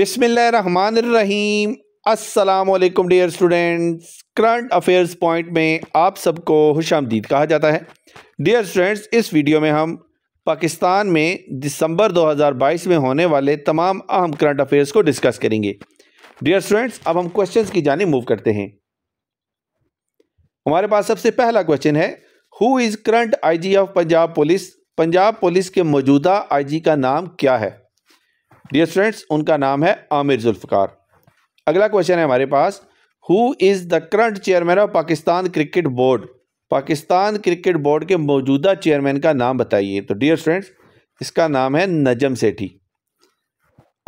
बिसमीम असलकम dear students current affairs point में आप सबको खुश आमदीद कहा जाता है डियर स्टूडेंट्स इस वीडियो में हम पाकिस्तान में दिसंबर 2022 में होने वाले तमाम अहम करंट अफेयर्स को डिस्कस करेंगे डियर स्टूडेंट्स अब हम क्वेश्चंस की जाने मूव करते हैं हमारे पास सबसे पहला क्वेश्चन है who is current IG of Punjab police Punjab police के मौजूदा जी का नाम क्या है डियर स्टूडेंट्स उनका नाम है आमिर जुल्फ़ार अगला क्वेश्चन है हमारे पास who is the current chairman of Pakistan cricket board Pakistan cricket board के मौजूदा चेयरमैन का नाम बताइए तो डियर स्टूडेंट्स इसका नाम है नजम सेठी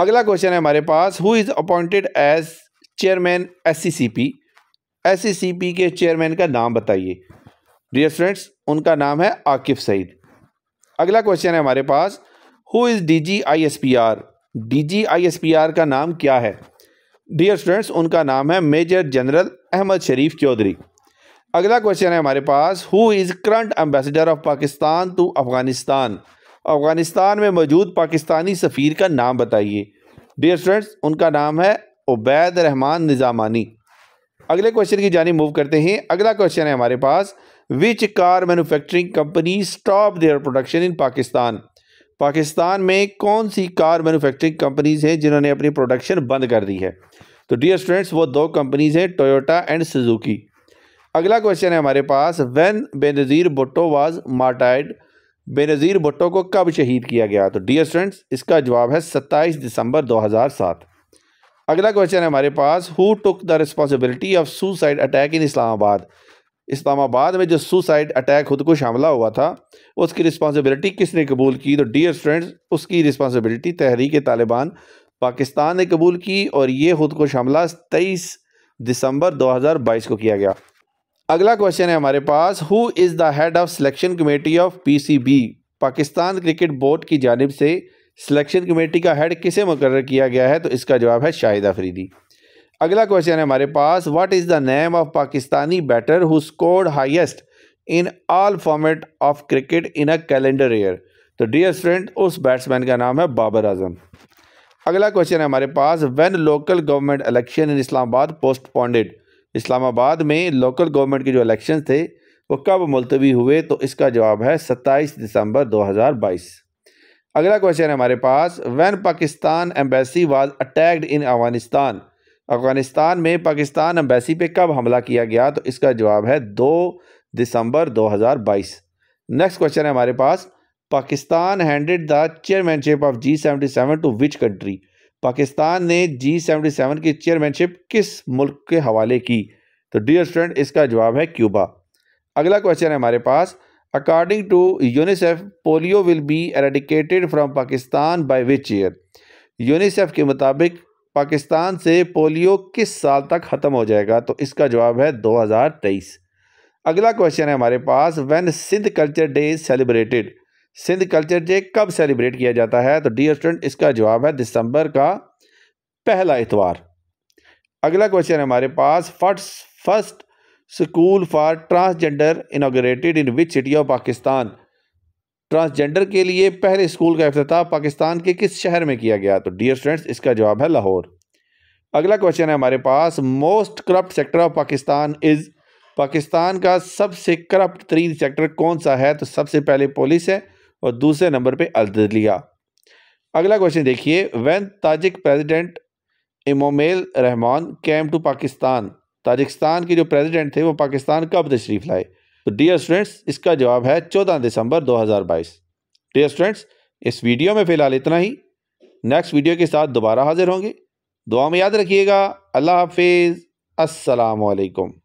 अगला क्वेश्चन है हमारे पास who is appointed as chairman S C के चेयरमैन का नाम बताइए डियर स्टूडेंट्स उनका नाम है आकिफ सईद अगला क्वेश्चन है हमारे पास who is D G I S P R R का नाम क्या है डियर स्टूडेंट्स उनका नाम है मेजर जनरल अहमद शरीफ चौधरी अगला क्वेश्चन है हमारे पास who is current ambassador of Pakistan to Afghanistan Afghanistan में मौजूद पाकिस्तानी सफ़ीर का नाम बताइए डियर स्टूडेंट्स उनका नाम है उबैद रहमान निज़ामानी अगले क्वेश्चन की जानी मूव करते हैं अगला क्वेश्चन है हमारे पास which car manufacturing company stop their production in Pakistan Pakistan में कौन सी कार मैन्युफैक्चरिंग कंपनीज़ हैं जिन्होंने अपनी प्रोडक्शन बंद कर दी है तो डियर स्टूडेंट्स वो दो कंपनीज़ हैं टोयोटा एंड सुजुकी अगला क्वेश्चन है हमारे पास when Benazir Bhutto was martyred Benazir Bhutto को कब शहीद किया गया तो डियर स्टूडेंट्स इसका जवाब है सत्ताईस दिसंबर सात अगला क्वेश्चन है हमारे पास who took the responsibility of suicide attack in Islamabad Islamabad में जो सुसाइड अटैक खुदकुश हमला हुआ था उसकी रिस्पांसिबिलिटी किसने कबूल की तो डियर स्टूडेंट्स उसकी रिस्पांसिबिलिटी तहरीक तालिबान पाकिस्तान ने कबूल की और ये खुदकुश हमला तेईस दिसंबर 2022 को किया गया अगला क्वेश्चन है हमारे पास who is the head of selection committee of B Pakistan cricket board की जानब से सिलेक्शन कमेटी का हेड किसे मुकर किया गया है तो इसका जवाब है शाहिद अफरीदी अगला क्वेश्चन है हमारे पास what is the name of Pakistani batter who scored highest in all format of cricket in a calendar year तो डियर स्टूडेंट उस बैट्समैन का नाम है बाबर आजम अगला क्वेश्चन है हमारे पास when local government election in Islamabad pounded Islamabad में लोकल गवर्नमेंट के जो इलेक्शन थे वो कब मुलतवी हुए तो इसका जवाब है सत्ताईस दिसंबर बाईस अगला क्वेश्चन है हमारे पास when Pakistan embassy was attacked in Afghanistan Afghanistan में पाकिस्तान एम्बेसी पे कब हमला किया गया तो इसका जवाब है दो दिसंबर 2022 नेक्स्ट क्वेश्चन है हमारे पास Pakistan handed the chairmanship of G seventy seven to which country Pakistan ने जी सेवेंटी सेवन की चेयरमैनशिप किस मुल्क के हवाले की तो डियर स्टूडेंट इसका जवाब है क्यूबा अगला क्वेश्चन है हमारे पास according to UNICEF polio will be eradicated from Pakistan by which year UNICEF के मुताबिक पाकिस्तान से पोलियो किस साल तक ख़त्म हो जाएगा तो इसका जवाब है 2023 अगला क्वेश्चन है हमारे पास when Sindh culture day is celebrated Sindh culture day कब सेलिब्रेट किया जाता है तो डियर स्टूडेंट इसका जवाब है दिसंबर का पहला इतवार अगला क्वेश्चन है हमारे पास first first school for transgender inaugurated in which city of Pakistan transgender के लिए पहले स्कूल का अफ्ताह पाकिस्तान के किस शहर में किया गया तो डियर स्टूडेंट्स इसका जवाब है लाहौर अगला क्वेश्चन है हमारे पास most corrupt sector of Pakistan is Pakistan का सबसे करप्ट तरीन सेक्टर कौन सा है तो सबसे पहले पुलिस है और दूसरे नंबर पर अलदलिया अगला क्वेश्चन देखिए when Tajik president Emomali Rahmon came to Pakistan Tajikistan के जो प्रेसिडेंट थे वो पाकिस्तान कब तशरीफ़ लाए तो डियर स्टूडेंट्स इसका जवाब है चौदह दिसंबर 2022 डियर स्टूडेंट्स इस वीडियो में फ़िलहाल इतना ही नेक्स्ट वीडियो के साथ दोबारा हाजिर होंगे दुआ में याद रखिएगा अल्लाह हाफिज़ असलकम